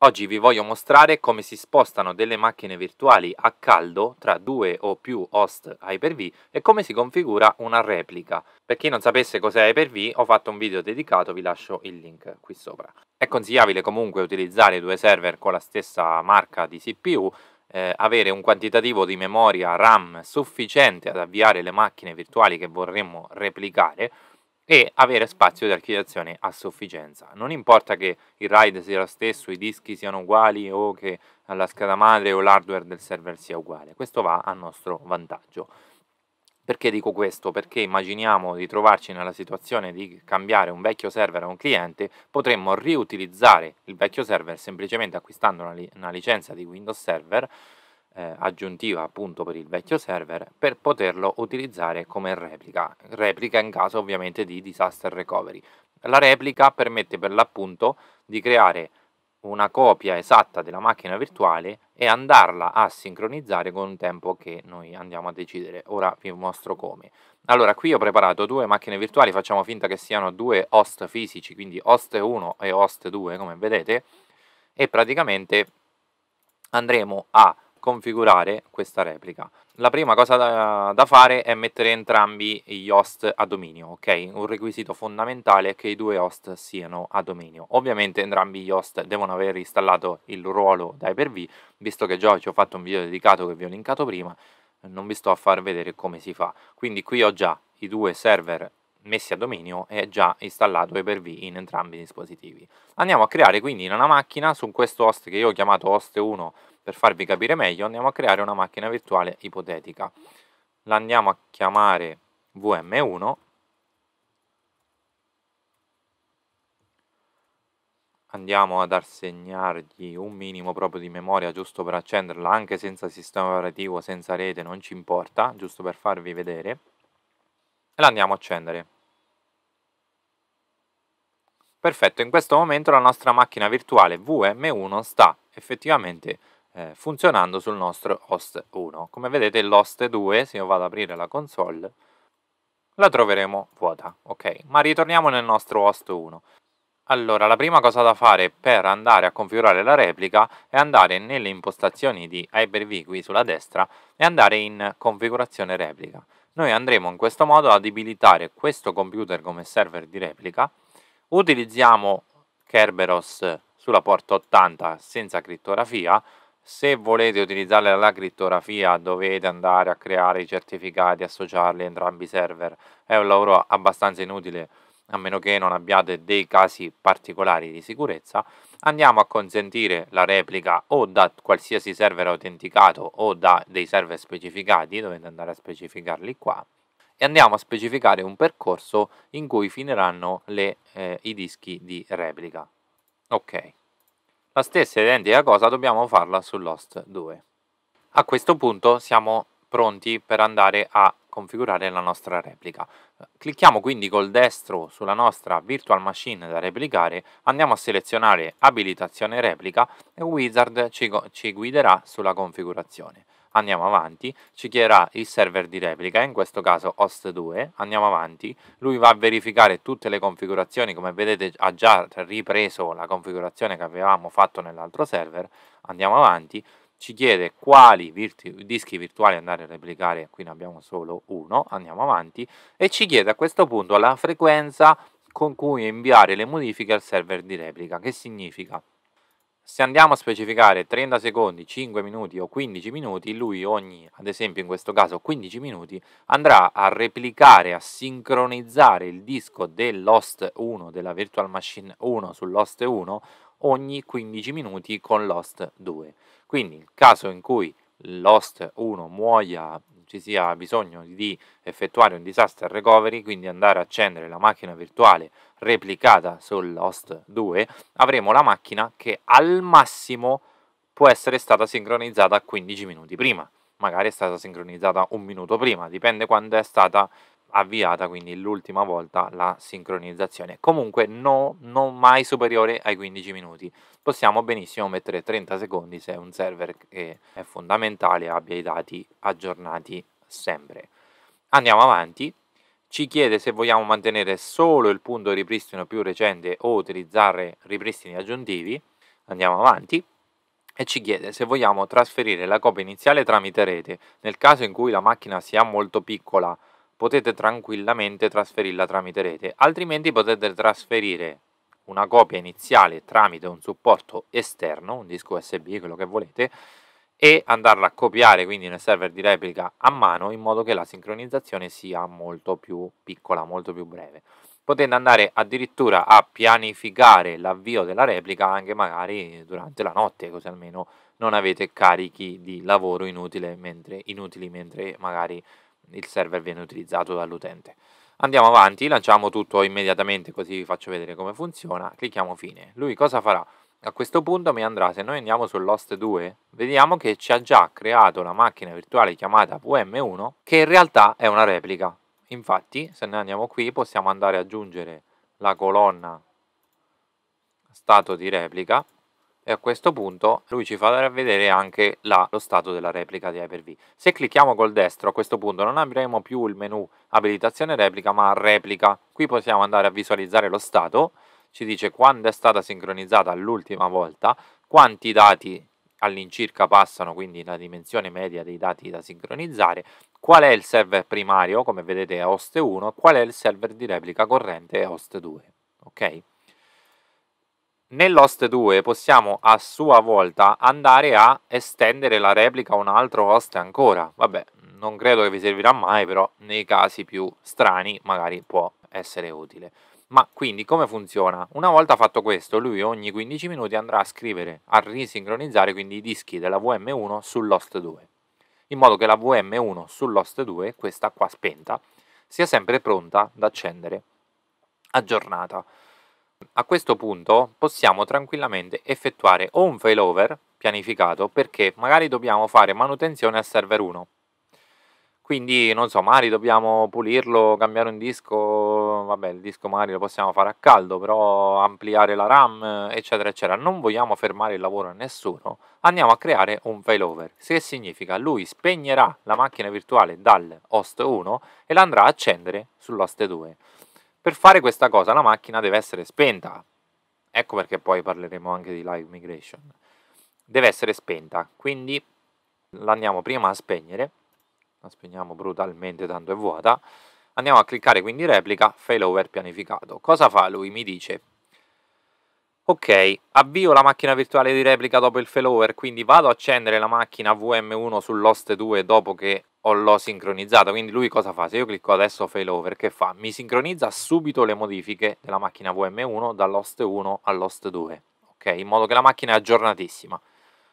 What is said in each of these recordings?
Oggi vi voglio mostrare come si spostano delle macchine virtuali a caldo tra due o più host Hyper-V e come si configura una replica. Per chi non sapesse cos'è Hyper-V ho fatto un video dedicato, vi lascio il link qui sopra. È consigliabile comunque utilizzare due server con la stessa marca di CPU eh, avere un quantitativo di memoria RAM sufficiente ad avviare le macchine virtuali che vorremmo replicare e avere spazio di archiviazione a sufficienza. Non importa che il RAID sia lo stesso, i dischi siano uguali o che la scheda madre o l'hardware del server sia uguale, questo va a nostro vantaggio. Perché dico questo? Perché immaginiamo di trovarci nella situazione di cambiare un vecchio server a un cliente, potremmo riutilizzare il vecchio server semplicemente acquistando una, li una licenza di Windows Server eh, aggiuntiva appunto per il vecchio server per poterlo utilizzare come replica, replica in caso ovviamente di disaster recovery. La replica permette per l'appunto di creare una copia esatta della macchina virtuale e andarla a sincronizzare con un tempo che noi andiamo a decidere. Ora vi mostro come. Allora, qui ho preparato due macchine virtuali, facciamo finta che siano due host fisici, quindi host 1 e host 2, come vedete, e praticamente andremo a configurare questa replica. La prima cosa da, da, fare è mettere entrambi gli host a dominio, ok? Un requisito fondamentale è che i due host siano a dominio. Ovviamente entrambi gli host devono aver installato il ruolo da Hyper-V, visto che già ci ho fatto un video dedicato che vi ho linkato prima, non vi sto a far vedere come si fa. Quindi qui ho già i due server messi a dominio e già installato Hyper-V in entrambi i dispositivi. Andiamo a creare quindi una macchina su questo host che io ho chiamato host 1 per farvi capire meglio andiamo a creare una macchina virtuale ipotetica. La andiamo a chiamare VM1 andiamo ad assegnargli un minimo proprio di memoria giusto per accenderla anche senza sistema operativo, senza rete, non ci importa, giusto per farvi vedere e la andiamo a accendere. Perfetto, in questo momento la nostra macchina virtuale VM1 sta effettivamente eh, funzionando sul nostro host 1. Come vedete l'host 2, se io vado ad aprire la console, la troveremo vuota, ok? Ma ritorniamo nel nostro host 1. Allora, la prima cosa da fare per andare a configurare la replica è andare nelle impostazioni di Hyper-V qui sulla destra e andare in configurazione replica. Noi andremo in questo modo ad abilitare questo computer come server di replica, utilizziamo Kerberos sulla porta 80 senza crittografia, se volete utilizzare la crittografia dovete andare a creare i certificati associarli a entrambi i server. È un lavoro abbastanza inutile a meno che non abbiate dei casi particolari di sicurezza. Andiamo a consentire la replica o da qualsiasi server autenticato o da dei server specificati, dovete andare a specificarli qua. E andiamo a specificare un percorso in cui finiranno le, eh, i dischi di replica. Ok. La stessa identica cosa dobbiamo farla sull'host 2. A questo punto siamo pronti per andare a configurare la nostra replica. Clicchiamo quindi col destro sulla nostra virtual machine da replicare, andiamo a selezionare abilitazione replica e Wizard ci, ci guiderà sulla configurazione andiamo avanti, ci chiederà il server di replica, in questo caso host 2, andiamo avanti, lui va a verificare tutte le configurazioni, come vedete ha già ripreso la configurazione che avevamo fatto nell'altro server, andiamo avanti, ci chiede quali virtu dischi virtuali andare a replicare, qui ne abbiamo solo uno, andiamo avanti, e ci chiede a questo punto la frequenza con cui inviare le modifiche al server di replica, che significa? se andiamo a specificare 30 secondi, 5 minuti o 15 minuti, lui ogni, ad esempio in questo caso 15 minuti, andrà a replicare, a sincronizzare il disco dell'host 1, della virtual machine 1 sull'host 1 ogni 15 minuti con l'host 2. Quindi il caso in cui l'host 1 muoia ci sia bisogno di effettuare un disaster recovery, quindi andare a accendere la macchina virtuale replicata sull'host 2, avremo la macchina che al massimo può essere stata sincronizzata 15 minuti prima, magari è stata sincronizzata un minuto prima, dipende quando è stata avviata quindi l'ultima volta la sincronizzazione. Comunque no, non mai superiore ai 15 minuti. Possiamo benissimo mettere 30 secondi se è un server che è fondamentale abbia i dati aggiornati sempre. Andiamo avanti. Ci chiede se vogliamo mantenere solo il punto di ripristino più recente o utilizzare ripristini aggiuntivi. Andiamo avanti e ci chiede se vogliamo trasferire la copia iniziale tramite rete. Nel caso in cui la macchina sia molto piccola potete tranquillamente trasferirla tramite rete, altrimenti potete trasferire una copia iniziale tramite un supporto esterno, un disco USB, quello che volete, e andarla a copiare quindi nel server di replica a mano in modo che la sincronizzazione sia molto più piccola, molto più breve. Potete andare addirittura a pianificare l'avvio della replica anche magari durante la notte, così almeno non avete carichi di lavoro inutili mentre, inutili mentre magari il server viene utilizzato dall'utente. Andiamo avanti, lanciamo tutto immediatamente così vi faccio vedere come funziona, clicchiamo fine. Lui cosa farà? A questo punto mi andrà, se noi andiamo sull'host 2, vediamo che ci ha già creato la macchina virtuale chiamata VM1, che in realtà è una replica. Infatti, se noi andiamo qui, possiamo andare ad aggiungere la colonna stato di replica e a questo punto lui ci farà vedere anche la, lo stato della replica di Hyper-V. Se clicchiamo col destro a questo punto non avremo più il menu abilitazione replica ma replica. Qui possiamo andare a visualizzare lo stato, ci dice quando è stata sincronizzata l'ultima volta, quanti dati all'incirca passano, quindi la dimensione media dei dati da sincronizzare, qual è il server primario, come vedete è host 1, qual è il server di replica corrente è host 2. Ok? Nell'host 2 possiamo a sua volta andare a estendere la replica a un altro host ancora. Vabbè, non credo che vi servirà mai, però nei casi più strani magari può essere utile. Ma quindi come funziona? Una volta fatto questo, lui ogni 15 minuti andrà a scrivere, a risincronizzare quindi i dischi della VM1 sull'host 2, in modo che la VM1 sull'host 2, questa qua spenta, sia sempre pronta ad accendere, aggiornata. A questo punto possiamo tranquillamente effettuare o un failover pianificato perché magari dobbiamo fare manutenzione a server 1. Quindi non so, magari dobbiamo pulirlo, cambiare un disco, vabbè il disco magari lo possiamo fare a caldo, però ampliare la RAM eccetera eccetera. Non vogliamo fermare il lavoro a nessuno, andiamo a creare un failover, che significa lui spegnerà la macchina virtuale dal host 1 e l'andrà a accendere sull'host 2. Per fare questa cosa la macchina deve essere spenta. Ecco perché poi parleremo anche di live migration. Deve essere spenta, quindi l'andiamo prima a spegnere. La spegniamo brutalmente, tanto è vuota. Andiamo a cliccare quindi replica, failover pianificato. Cosa fa lui? Mi dice Ok, avvio la macchina virtuale di replica dopo il failover, quindi vado a accendere la macchina VM1 sull'host 2 dopo che l'ho sincronizzata. Quindi lui cosa fa? Se io clicco adesso failover, che fa? Mi sincronizza subito le modifiche della macchina VM1 dall'host 1 all'host 2, ok? In modo che la macchina è aggiornatissima.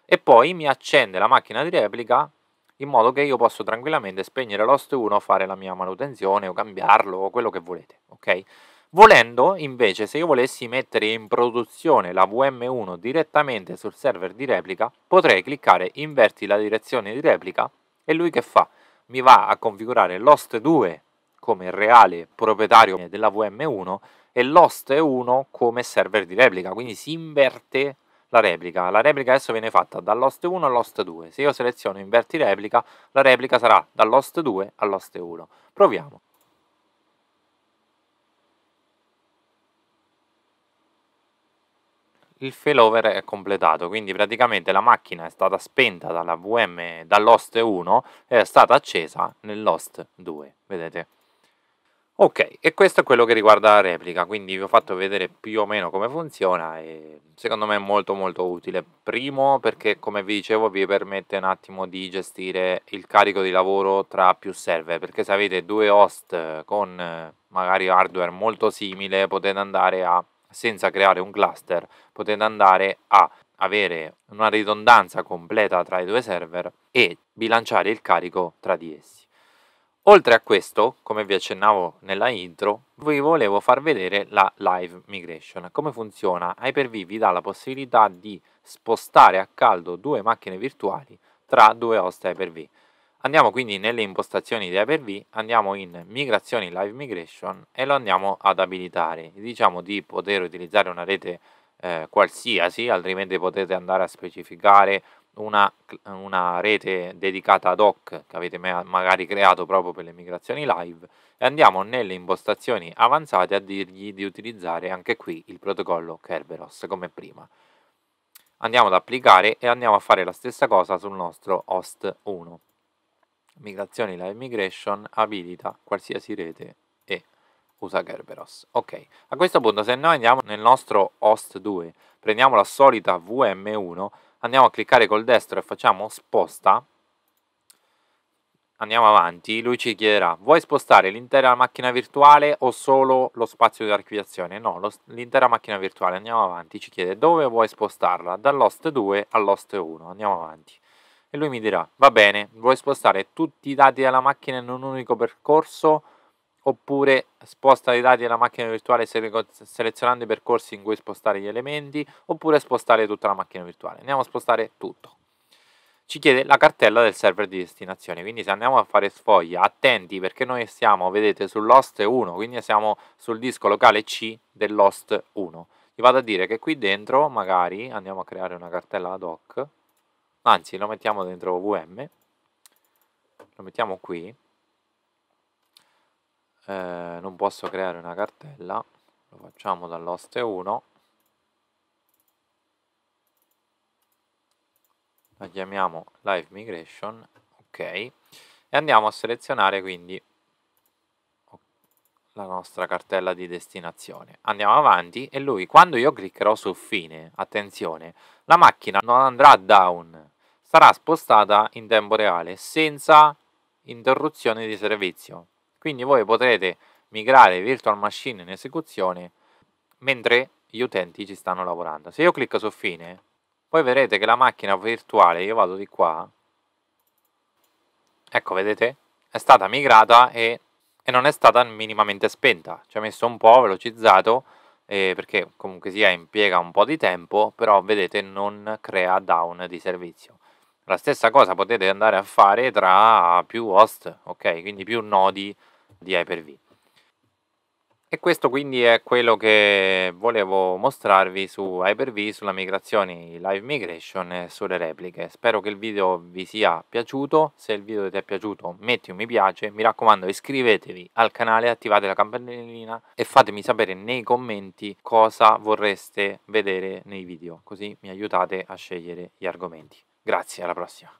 E poi mi accende la macchina di replica in modo che io posso tranquillamente spegnere l'host 1, fare la mia manutenzione o cambiarlo o quello che volete, ok? Volendo, invece, se io volessi mettere in produzione la VM1 direttamente sul server di replica, potrei cliccare inverti la direzione di replica e lui che fa? mi va a configurare l'host 2 come reale proprietario della VM1 e l'host 1 come server di replica, quindi si inverte la replica. La replica adesso viene fatta dall'host 1 all'host 2. Se io seleziono inverti replica, la replica sarà dall'host 2 all'host 1. Proviamo. il failover è completato, quindi praticamente la macchina è stata spenta dalla VM dall'host 1 e è stata accesa nell'host 2, vedete? Ok, e questo è quello che riguarda la replica, quindi vi ho fatto vedere più o meno come funziona e secondo me è molto molto utile. Primo perché come vi dicevo vi permette un attimo di gestire il carico di lavoro tra più server, perché se avete due host con eh, magari hardware molto simile potete andare a senza creare un cluster potete andare a avere una ridondanza completa tra i due server e bilanciare il carico tra di essi. Oltre a questo, come vi accennavo nella intro, vi volevo far vedere la live migration. Come funziona? Hyper-V vi dà la possibilità di spostare a caldo due macchine virtuali tra due host Hyper-V. Andiamo quindi nelle impostazioni di Hyper-V, andiamo in migrazioni live migration e lo andiamo ad abilitare. Diciamo di poter utilizzare una rete eh, qualsiasi, altrimenti potete andare a specificare una, una, rete dedicata ad hoc che avete magari creato proprio per le migrazioni live e andiamo nelle impostazioni avanzate a dirgli di utilizzare anche qui il protocollo Kerberos come prima. Andiamo ad applicare e andiamo a fare la stessa cosa sul nostro host 1 migrazioni live migration abilita qualsiasi rete e usa Kerberos. Ok, a questo punto se noi andiamo nel nostro host 2, prendiamo la solita VM1, andiamo a cliccare col destro e facciamo sposta, andiamo avanti, lui ci chiederà vuoi spostare l'intera macchina virtuale o solo lo spazio di archiviazione? No, l'intera macchina virtuale, andiamo avanti, ci chiede dove vuoi spostarla, dall'host 2 all'host 1, andiamo avanti e lui mi dirà, va bene, vuoi spostare tutti i dati della macchina in un unico percorso oppure sposta i dati della macchina virtuale selezionando i percorsi in cui spostare gli elementi oppure spostare tutta la macchina virtuale. Andiamo a spostare tutto. Ci chiede la cartella del server di destinazione, quindi se andiamo a fare sfoglia, attenti perché noi siamo, vedete, sull'host 1, quindi siamo sul disco locale C dell'host 1. vi vado a dire che qui dentro magari andiamo a creare una cartella ad hoc anzi lo mettiamo dentro VM, lo mettiamo qui, eh, non posso creare una cartella, lo facciamo dall'host 1, la chiamiamo live migration, ok, e andiamo a selezionare quindi la nostra cartella di destinazione. Andiamo avanti e lui, quando io cliccherò su fine, attenzione, la macchina non andrà down, sarà spostata in tempo reale senza interruzione di servizio. Quindi voi potrete migrare virtual machine in esecuzione mentre gli utenti ci stanno lavorando. Se io clicco su fine, poi vedrete che la macchina virtuale, io vado di qua, ecco vedete, è stata migrata e, e non è stata minimamente spenta. Ci ha messo un po', velocizzato, eh, perché comunque sia impiega un po' di tempo, però vedete non crea down di servizio. La stessa cosa potete andare a fare tra più host, ok? Quindi più nodi di Hyper-V. E questo quindi è quello che volevo mostrarvi su Hyper-V, sulla migrazione, live migration e sulle repliche. Spero che il video vi sia piaciuto, se il video ti è piaciuto metti un mi piace, mi raccomando iscrivetevi al canale, attivate la campanellina e fatemi sapere nei commenti cosa vorreste vedere nei video, così mi aiutate a scegliere gli argomenti. Grazie, alla prossima.